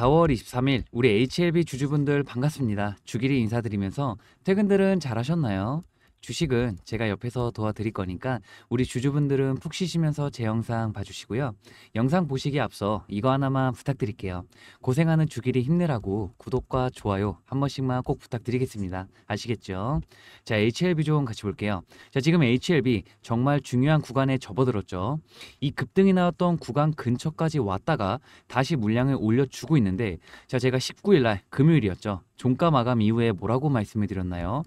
4월 23일 우리 HLB 주주분들 반갑습니다. 주길이 인사드리면서 퇴근들은 잘 하셨나요? 주식은 제가 옆에서 도와드릴 거니까 우리 주주분들은 푹 쉬시면서 제 영상 봐주시고요. 영상 보시기 앞서 이거 하나만 부탁드릴게요. 고생하는 주길이 힘내라고 구독과 좋아요 한 번씩만 꼭 부탁드리겠습니다. 아시겠죠? 자, HLB 좀 같이 볼게요. 자, 지금 HLB 정말 중요한 구간에 접어들었죠. 이 급등이 나왔던 구간 근처까지 왔다가 다시 물량을 올려주고 있는데 자, 제가 19일 날 금요일이었죠. 종가 마감 이후에 뭐라고 말씀을 드렸나요?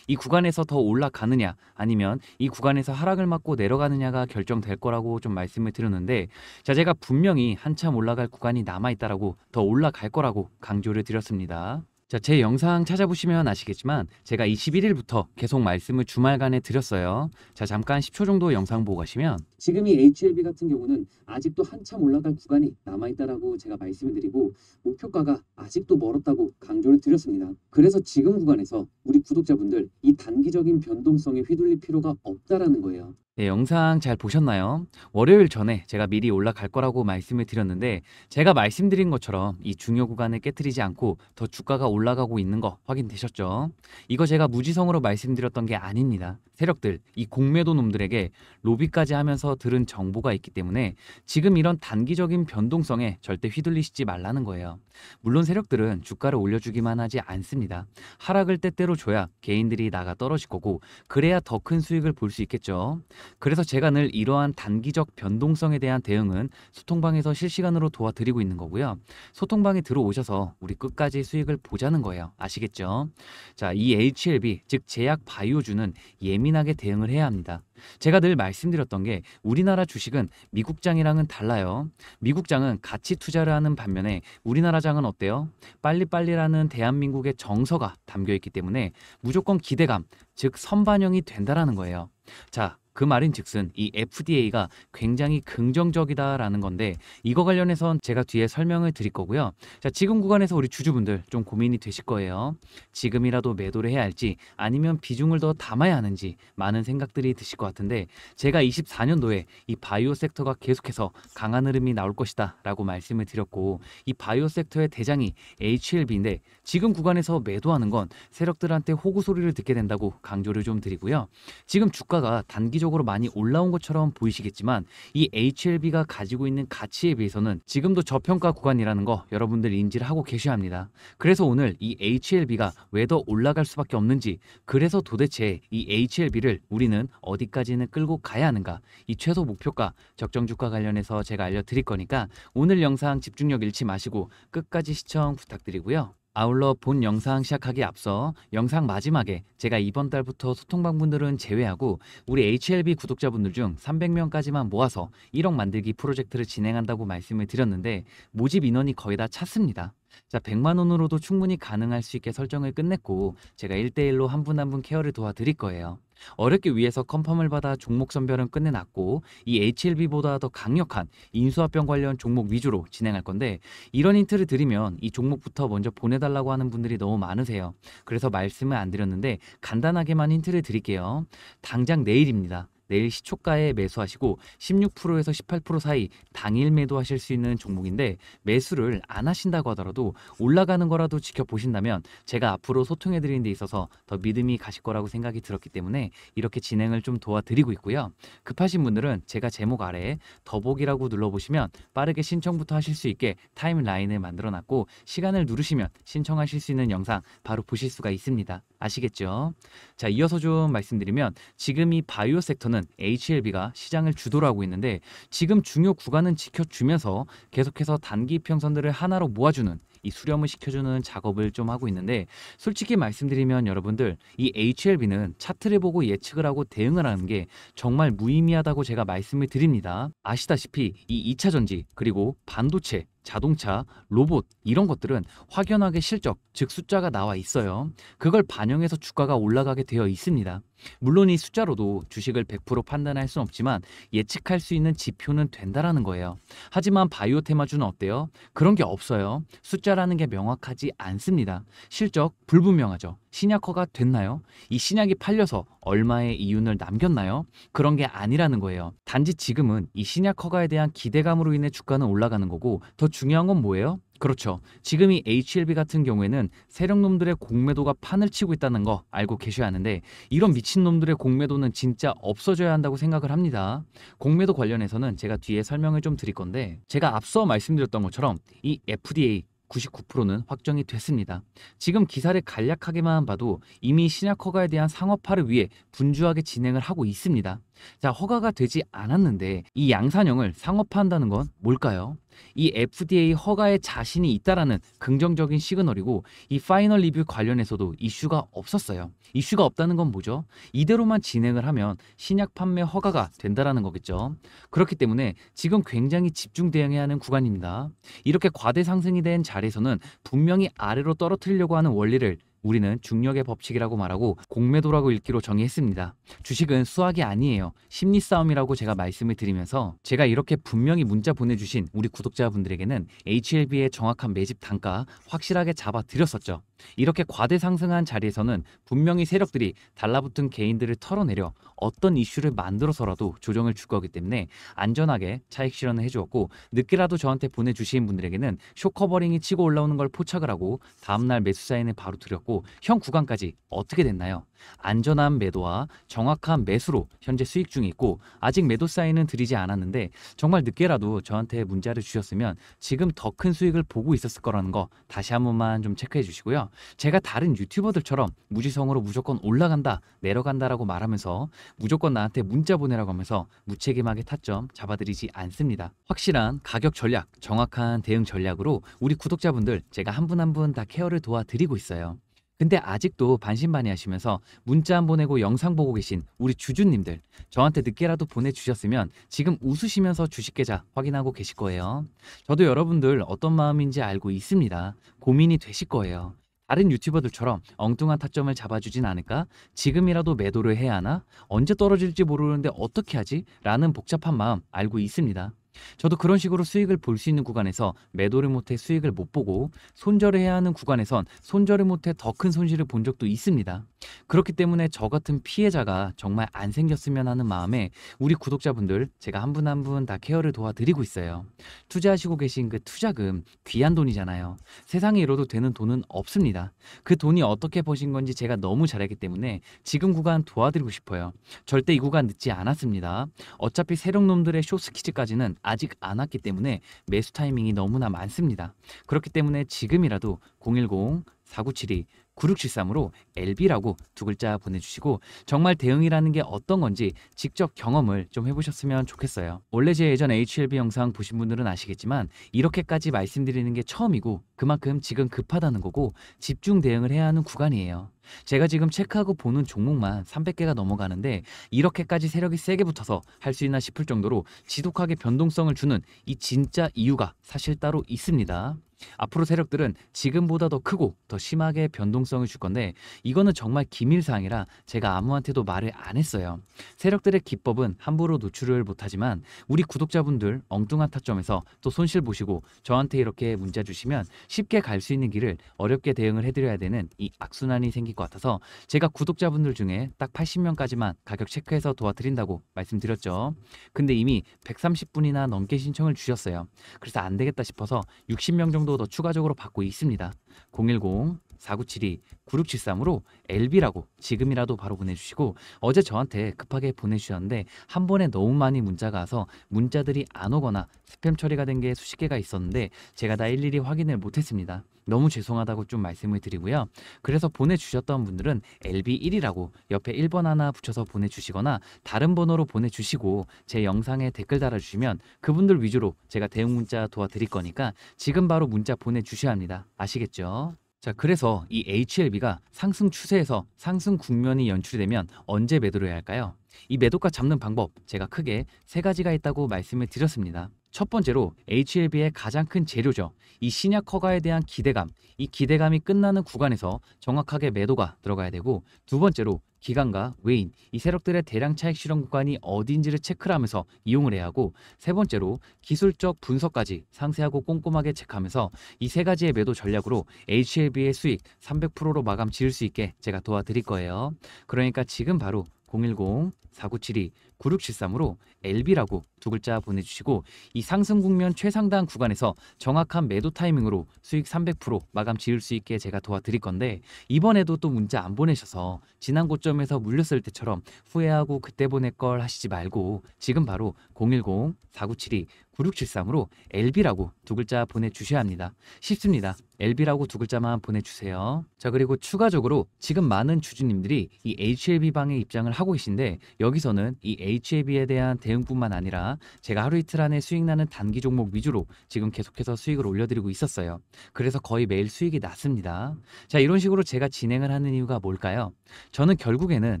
이 구간에서 더 올라가느냐 아니면 이 구간에서 하락을 맞고 내려가느냐가 결정될 거라고 좀 말씀을 드렸는데 자 제가 분명히 한참 올라갈 구간이 남아 있다라고 더 올라갈 거라고 강조를 드렸습니다. 자, 제 영상 찾아보시면 아시겠지만 제가 21일부터 계속 말씀을 주말간에 드렸어요. 자, 잠깐 10초 정도 영상 보고 가시면 지금 이 HLB 같은 경우는 아직도 한참 올라갈 구간이 남아 있다라고 제가 말씀을 드리고 목표가가 아직도 멀었다고 강조를 드렸습니다. 그래서 지금 구간에서 우리 구독자분들 이 단기적인 변동성에 휘둘릴 필요가 없다라는 거예요. 네, 영상 잘 보셨나요? 월요일 전에 제가 미리 올라갈 거라고 말씀을 드렸는데 제가 말씀드린 것처럼 이 중요 구간을 깨뜨리지 않고 더 주가가 올라가고 있는 거 확인되셨죠? 이거 제가 무지성으로 말씀드렸던 게 아닙니다. 세력들, 이 공매도 놈들에게 로비까지 하면서 들은 정보가 있기 때문에 지금 이런 단기적인 변동성에 절대 휘둘리시지 말라는 거예요. 물론 세력들은 주가를 올려주기만 하지 않습니다. 하락을 때때로 줘야 개인들이 나가 떨어질 거고 그래야 더 큰 수익을 볼 수 있겠죠. 그래서 제가 늘 이러한 단기적 변동성에 대한 대응은 소통방에서 실시간으로 도와드리고 있는 거고요. 소통방에 들어오셔서 우리 끝까지 수익을 보자는 거예요. 아시겠죠? 자, 이 HLB, 즉 제약 바이오주는 예민하게 대응을 해야 합니다. 제가 늘 말씀드렸던 게 우리나라 주식은 미국장이랑은 달라요. 미국장은 같이 투자를 하는 반면에 우리나라 장은 어때요? 빨리빨리라는 대한민국의 정서가 담겨 있기 때문에 무조건 기대감, 즉 선반영이 된다라는 거예요. 자, 그 말인즉슨 이 FDA가 굉장히 긍정적이다라는 건데 이거 관련해선 제가 뒤에 설명을 드릴 거고요. 자, 지금 구간에서 우리 주주분들 좀 고민이 되실 거예요. 지금이라도 매도를 해야 할지 아니면 비중을 더 담아야 하는지 많은 생각들이 드실 것 같은데 제가 24년도에 이 바이오 섹터가 계속해서 강한 흐름이 나올 것이다라고 말씀을 드렸고 이 바이오 섹터의 대장이 HLB인데 지금 구간에서 매도하는 건 세력들한테 호구 소리를 듣게 된다고 강조를 좀 드리고요. 지금 주가가 단기적 단기적으로 많이 올라온 것처럼 보이시겠지만 이 HLB가 가지고 있는 가치에 비해서는 지금도 저평가 구간이라는 거 여러분들 인지를 하고 계셔야 합니다. 그래서 오늘 이 HLB가 왜 더 올라갈 수밖에 없는지 그래서 도대체 이 HLB를 우리는 어디까지는 끌고 가야 하는가 이 최소 목표가 적정 주가 관련해서 제가 알려드릴 거니까 오늘 영상 집중력 잃지 마시고 끝까지 시청 부탁드리고요. 아울러 본 영상 시작하기 앞서 영상 마지막에 제가 이번 달부터 소통방분들은 제외하고 우리 HLB 구독자분들 중 300명까지만 모아서 1억 만들기 프로젝트를 진행한다고 말씀을 드렸는데 모집 인원이 거의 다 찼습니다. 자, 100만 원으로도 충분히 가능할 수 있게 설정을 끝냈고 제가 1대1로 한 분 한 분 케어를 도와드릴 거예요. 어렵게 위해서 컨펌을 받아 종목 선별은 끝내놨고 이 HLB보다 더 강력한 인수합병 관련 종목 위주로 진행할 건데 이런 힌트를 드리면 이 종목부터 먼저 보내달라고 하는 분들이 너무 많으세요. 그래서 말씀을 안 드렸는데 간단하게만 힌트를 드릴게요. 당장 내일입니다. 내일 시초가에 매수하시고 16%에서 18% 사이 당일 매도하실 수 있는 종목인데 매수를 안 하신다고 하더라도 올라가는 거라도 지켜보신다면 제가 앞으로 소통해드리는 데 있어서 더 믿음이 가실 거라고 생각이 들었기 때문에 이렇게 진행을 좀 도와드리고 있고요. 급하신 분들은 제가 제목 아래에 더보기라고 눌러보시면 빠르게 신청부터 하실 수 있게 타임라인을 만들어놨고 시간을 누르시면 신청하실 수 있는 영상 바로 보실 수가 있습니다. 아시겠죠? 자, 이어서 좀 말씀드리면 지금 이 바이오 섹터는 내에서는 HLB가 시장을 주도를 하고 있는데 지금 중요 구간은 지켜주면서 계속해서 단기 평선들을 하나로 모아주는 이 수렴을 시켜주는 작업을 좀 하고 있는데 솔직히 말씀드리면 여러분들 이 HLB는 차트를 보고 예측을 하고 대응을 하는 게 정말 무의미하다고 제가 말씀을 드립니다. 아시다시피 이 2차전지 그리고 반도체 자동차, 로봇 이런 것들은 확연하게 실적, 즉 숫자가 나와 있어요. 그걸 반영해서 주가가 올라가게 되어 있습니다. 물론 이 숫자로도 주식을 100% 판단할 순 없지만 예측할 수 있는 지표는 된다라는 거예요. 하지만 바이오 테마주는 어때요? 그런 게 없어요. 숫자라는 게 명확하지 않습니다. 실적 불분명하죠. 신약화가 됐나요? 이 신약이 팔려서 얼마의 이윤을 남겼나요? 그런 게 아니라는 거예요. 단지 지금은 이 신약 허가에 대한 기대감으로 인해 주가는 올라가는 거고 더 중요한 건 뭐예요? 그렇죠. 지금 이 HLB 같은 경우에는 세력놈들의 공매도가 판을 치고 있다는 거 알고 계셔야 하는데 이런 미친놈들의 공매도는 진짜 없어져야 한다고 생각을 합니다. 공매도 관련해서는 제가 뒤에 설명을 좀 드릴 건데 제가 앞서 말씀드렸던 것처럼 이 FDA 99%는 확정이 됐습니다. 지금 기사를 간략하게만 봐도 이미 신약 허가에 대한 상업화를 위해 분주하게 진행을 하고 있습니다. 자, 허가가 되지 않았는데 이 양산형을 상업화한다는 건 뭘까요? 이 FDA 허가에 자신이 있다라는 긍정적인 시그널이고 이 파이널 리뷰 관련해서도 이슈가 없었어요. 이슈가 없다는 건 뭐죠? 이대로만 진행을 하면 신약 판매 허가가 된다라는 거겠죠. 그렇기 때문에 지금 굉장히 집중 대응해야 하는 구간입니다. 이렇게 과대 상승이 된 자리에서는 분명히 아래로 떨어뜨리려고 하는 원리를 우리는 중력의 법칙이라고 말하고 공매도라고 읽기로 정의했습니다. 주식은 수학이 아니에요. 심리 싸움이라고 제가 말씀을 드리면서 제가 이렇게 분명히 문자 보내주신 우리 구독자분들에게는 HLB의 정확한 매집 단가 확실하게 잡아드렸었죠. 이렇게 과대 상승한 자리에서는 분명히 세력들이 달라붙은 개인들을 털어내려 어떤 이슈를 만들어서라도 조정을 줄 거기 때문에 안전하게 차익 실현을 해주었고 늦게라도 저한테 보내주신 분들에게는 쇼커버링이 치고 올라오는 걸 포착을 하고 다음날 매수 사인을 바로 드렸고 현 구간까지 어떻게 됐나요? 안전한 매도와 정확한 매수로 현재 수익 중에 있고 아직 매도 사인은 드리지 않았는데 정말 늦게라도 저한테 문자를 주셨으면 지금 더 큰 수익을 보고 있었을 거라는 거 다시 한 번만 좀 체크해 주시고요. 제가 다른 유튜버들처럼 무지성으로 무조건 올라간다 내려간다라고 말하면서 무조건 나한테 문자 보내라고 하면서 무책임하게 타점 잡아드리지 않습니다. 확실한 가격 전략, 정확한 대응 전략으로 우리 구독자분들 제가 한 분 한 분 다 케어를 도와드리고 있어요. 근데 아직도 반신반의하시면서 문자 안 보내고 영상 보고 계신 우리 주주님들 저한테 늦게라도 보내주셨으면 지금 웃으시면서 주식계좌 확인하고 계실 거예요. 저도 여러분들 어떤 마음인지 알고 있습니다. 고민이 되실 거예요. 다른 유튜버들처럼 엉뚱한 타점을 잡아주진 않을까? 지금이라도 매도를 해야 하나? 언제 떨어질지 모르는데 어떻게 하지? 라는 복잡한 마음 알고 있습니다. 저도 그런 식으로 수익을 볼 수 있는 구간에서 매도를 못해 수익을 못 보고 손절을 해야 하는 구간에선 손절을 못해 더 큰 손실을 본 적도 있습니다. 그렇기 때문에 저 같은 피해자가 정말 안 생겼으면 하는 마음에 우리 구독자분들 제가 한 분 한 분 다 케어를 도와드리고 있어요. 투자하시고 계신 그 투자금 귀한 돈이잖아요. 세상에 이뤄도 되는 돈은 없습니다. 그 돈이 어떻게 버신 건지 제가 너무 잘 알기 때문에 지금 구간 도와드리고 싶어요. 절대 이 구간 늦지 않았습니다. 어차피 세력놈들의 쇼스키즈까지는 아직 안 왔기 때문에 매수 타이밍이 너무나 많습니다. 그렇기 때문에 지금이라도 010-4972-9673으로 LB라고 두 글자 보내주시고 정말 대응이라는 게 어떤 건지 직접 경험을 좀 해보셨으면 좋겠어요. 원래 제 예전 HLB 영상 보신 분들은 아시겠지만 이렇게까지 말씀드리는 게 처음이고 그만큼 지금 급하다는 거고 집중 대응을 해야 하는 구간이에요. 제가 지금 체크하고 보는 종목만 300개가 넘어가는데 이렇게까지 세력이 세게 붙어서 할 수 있나 싶을 정도로 지독하게 변동성을 주는 이 진짜 이유가 사실 따로 있습니다. 앞으로 세력들은 지금보다 더 크고 더 심하게 변동성을 줄 건데 이거는 정말 기밀사항이라 제가 아무한테도 말을 안 했어요. 세력들의 기법은 함부로 노출을 못하지만 우리 구독자분들 엉뚱한 타점에서 또 손실 보시고 저한테 이렇게 문자 주시면 쉽게 갈 수 있는 길을 어렵게 대응을 해드려야 되는 이 악순환이 생기 가격것 같아서 제가 구독자분들 중에 딱 80명까지만 가격 체크해서 도와드린다고 말씀드렸죠. 근데 이미 130분이나 넘게 신청을 주셨어요. 그래서 안 되겠다 싶어서 60명 정도 더 추가적으로 받고 있습니다. 010 4972-9673으로 LB라고 지금이라도 바로 보내주시고 어제 저한테 급하게 보내주셨는데 한 번에 너무 많이 문자가 와서 문자들이 안 오거나 스팸 처리가 된 게 수십 개가 있었는데 제가 다 일일이 확인을 못했습니다. 너무 죄송하다고 좀 말씀을 드리고요. 그래서 보내주셨던 분들은 LB1이라고 옆에 1번 하나 붙여서 보내주시거나 다른 번호로 보내주시고 제 영상에 댓글 달아주시면 그분들 위주로 제가 대응 문자 도와드릴 거니까 지금 바로 문자 보내주셔야 합니다. 아시겠죠? 자, 그래서 이 HLB가 상승 추세에서 상승 국면이 연출되면 언제 매도를 해야 할까요? 이 매도가 잡는 방법 제가 크게 세 가지가 있다고 말씀을 드렸습니다. 첫 번째로 HLB의 가장 큰 재료죠. 이 신약 허가에 대한 기대감, 이 기대감이 끝나는 구간에서 정확하게 매도가 들어가야 되고 두 번째로 기관과 외인, 이 세력들의 대량 차익 실현 구간이 어디인지를 체크를 하면서 이용을 해야 하고 세 번째로 기술적 분석까지 상세하고 꼼꼼하게 체크하면서 이 세 가지의 매도 전략으로 HLB의 수익 300%로 마감 지을 수 있게 제가 도와드릴 거예요. 그러니까 지금 바로 010-4972 9673으로 LB라고 두 글자 보내주시고 이 상승 국면 최상단 구간에서 정확한 매도 타이밍으로 수익 300% 마감 지을 수 있게 제가 도와드릴 건데 이번에도 또 문자 안 보내셔서 지난 고점에서 물렸을 때처럼 후회하고 그때 보낼 걸 하시지 말고 지금 바로 010-4972 9673으로 LB라고 두 글자 보내주셔야 합니다. 쉽습니다. LB라고 두 글자만 보내주세요. 자 그리고 추가적으로 지금 많은 주주님들이 이 HLB방에 입장을 하고 계신데 여기서는 이 HLB에 대한 대응뿐만 아니라 제가 하루 이틀 안에 수익나는 단기 종목 위주로 지금 계속해서 수익을 올려드리고 있었어요. 그래서 거의 매일 수익이 났습니다. 자 이런 식으로 제가 진행을 하는 이유가 뭘까요? 저는 결국에는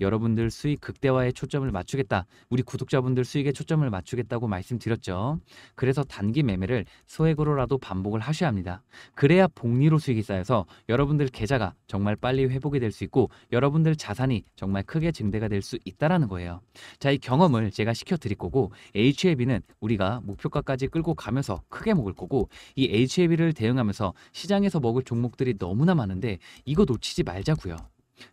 여러분들 수익 극대화에 초점을 맞추겠다 우리 구독자분들 수익에 초점을 맞추겠다고 말씀드렸죠. 그래서 단기 매매를 소액으로라도 반복을 하셔야 합니다. 그래야 복리로 수익이 쌓여서 여러분들 계좌가 정말 빨리 회복이 될 수 있고 여러분들 자산이 정말 크게 증대가 될 수 있다라는 거예요. 자, 이 경험을 제가 시켜 드릴 거고 HAB는 우리가 목표가까지 끌고 가면서 크게 먹을 거고 이 HAB를 대응하면서 시장에서 먹을 종목들이 너무나 많은데 이거 놓치지 말자고요.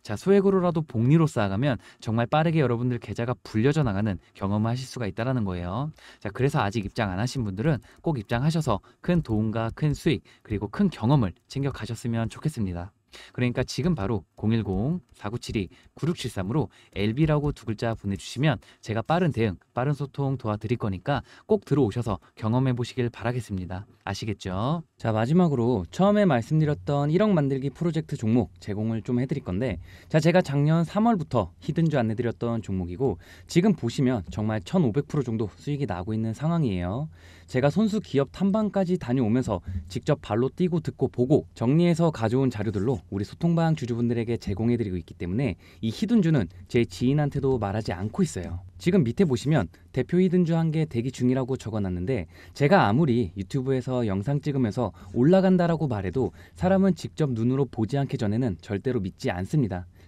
자, 소액으로라도 복리로 쌓아가면 정말 빠르게 여러분들 계좌가 불려져 나가는 경험을 하실 수가 있다라는 거예요. 자, 그래서 아직 입장 안 하신 분들은 꼭 입장하셔서 큰 도움과 큰 수익 그리고 큰 경험을 챙겨 가셨으면 좋겠습니다. 그러니까 지금 바로 010-4972-9673으로 LB라고 두 글자 보내주시면 제가 빠른 대응, 빠른 소통 도와드릴 거니까 꼭 들어오셔서 경험해 보시길 바라겠습니다. 아시겠죠? 자 마지막으로 처음에 말씀드렸던 1억 만들기 프로젝트 종목 제공을 좀 해드릴 건데 자 제가 작년 3월부터 히든주 안내드렸던 종목이고 지금 보시면 정말 1,500% 정도 수익이 나고 있는 상황이에요. 제가 손수 기업 탐방까지 다녀오면서 직접 발로 뛰고 듣고 보고 정리해서 가져온 자료들로 우리 소통방 주주분들에게 제공해드리고 있기 때문에 이 히든주는 제 지인한테도 말하지 않고 있어요. 지금 밑에 보시면 대표 히든주 한 개 대기 중이라고 적어놨는데 제가 아무리 유튜브에서 영상 찍으면서 올라간다라고 말해도 사람은 직접 눈으로 보지 않기 전에는 절대로 믿지 않습니다.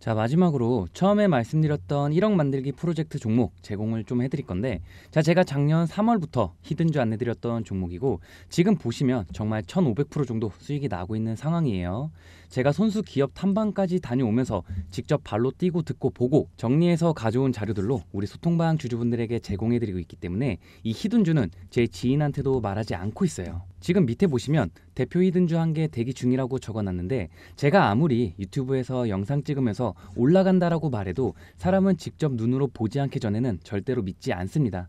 자 마지막으로 처음에 말씀드렸던 1억 만들기 프로젝트 종목 제공을 좀 해드릴 건데 자 제가 작년 3월부터 히든주 안내드렸던 종목이고 지금 보시면 정말 1500% 정도 수익이 나고 있는 상황이에요 제가 손수 기업 탐방까지 다녀오면서 직접 발로 뛰고 듣고 보고 정리해서 가져온 자료들로 우리 소통방 주주분들에게 제공해드리고 있기 때문에 이 히든주는 제 지인한테도 말하지 않고 있어요. 지금 밑에 보시면 대표 히든주 한 개 대기 중이라고 적어놨는데 제가 아무리 유튜브에서 영상 찍으면서 올라간다라고 말해도 사람은 직접 눈으로 보지 않기 전에는 절대로 믿지 않습니다.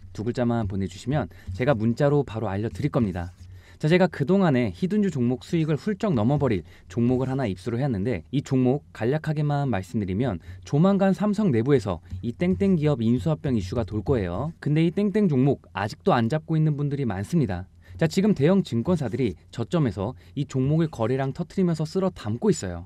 두 글자만 보내주시면 제가 문자로 바로 알려드릴 겁니다. 자, 제가 그동안에 히든주 종목 수익을 훌쩍 넘어버릴 종목을 하나 입수를 했는데 이 종목 간략하게만 말씀드리면 조만간 삼성 내부에서 이 땡땡 기업 인수합병 이슈가 돌 거예요. 근데 이 땡땡 종목 아직도 안 잡고 있는 분들이 많습니다. 자, 지금 대형 증권사들이 저점에서 이 종목을 거래량 터트리면서 쓸어 담고 있어요.